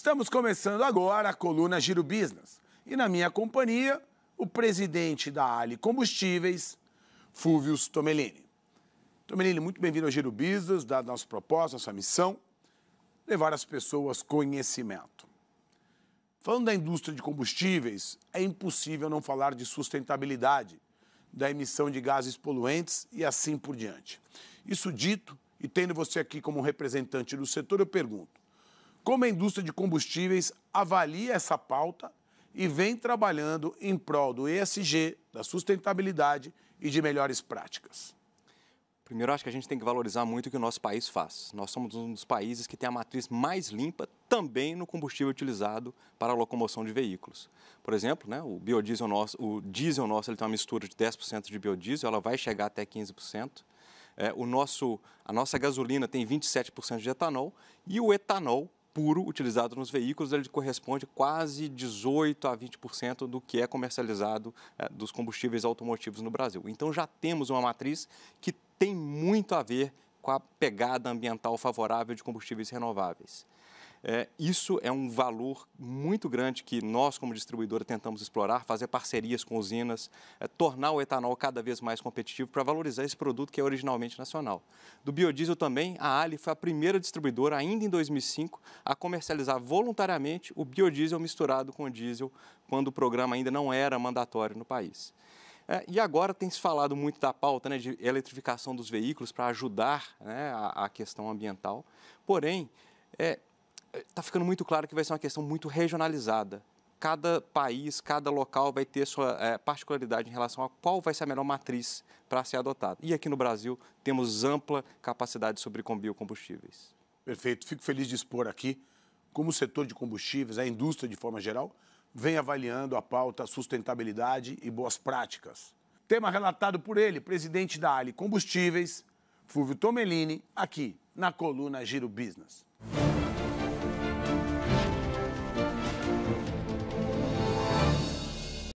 Estamos começando agora a coluna Giro Business. E na minha companhia, o presidente da Ali Combustíveis, Fúvio Tomelini. Tomelini, muito bem-vindo ao Giro Business, nossa proposta, nossa missão, levar as pessoas conhecimento. Falando da indústria de combustíveis, é impossível não falar de sustentabilidade, da emissão de gases poluentes e assim por diante. Isso dito, e tendo você aqui como representante do setor, eu pergunto: como a indústria de combustíveis avalia essa pauta e vem trabalhando em prol do ESG, da sustentabilidade e de melhores práticas? Primeiro, acho que a gente tem que valorizar muito o que o nosso país faz. Nós somos um dos países que tem a matriz mais limpa também no combustível utilizado para a locomoção de veículos. Por exemplo, né, o biodiesel nosso, o diesel nosso, ele tem uma mistura de 10% de biodiesel, ela vai chegar até 15%. É, o nosso, a nossa gasolina tem 27% de etanol e o etanol puro utilizado nos veículos, ele corresponde quase 18 a 20% do que é comercializado é, dos combustíveis automotivos no Brasil. Então já temos uma matriz que tem muito a ver com a pegada ambiental favorável de combustíveis renováveis. É, isso é um valor muito grande que nós, como distribuidora, tentamos explorar, fazer parcerias com usinas, é, tornar o etanol cada vez mais competitivo para valorizar esse produto que é originalmente nacional. Do biodiesel também, a Ali foi a primeira distribuidora, ainda em 2005, a comercializar voluntariamente o biodiesel misturado com o diesel, quando o programa ainda não era mandatório no país. É, e agora tem se falado muito da pauta né, de eletrificação dos veículos para ajudar né, a, a questão ambiental. Porém, é, está ficando muito claro que vai ser uma questão muito regionalizada. Cada país, cada local vai ter sua é, particularidade em relação a qual vai ser a melhor matriz para ser adotada. E aqui no Brasil temos ampla capacidade sobre biocombustíveis. Perfeito. Fico feliz de expor aqui como o setor de combustíveis, a indústria de forma geral, vem avaliando a pauta sustentabilidade e boas práticas. Tema relatado por ele, presidente da Ali Combustíveis, Fulvio Tomelini, aqui na coluna Giro Business.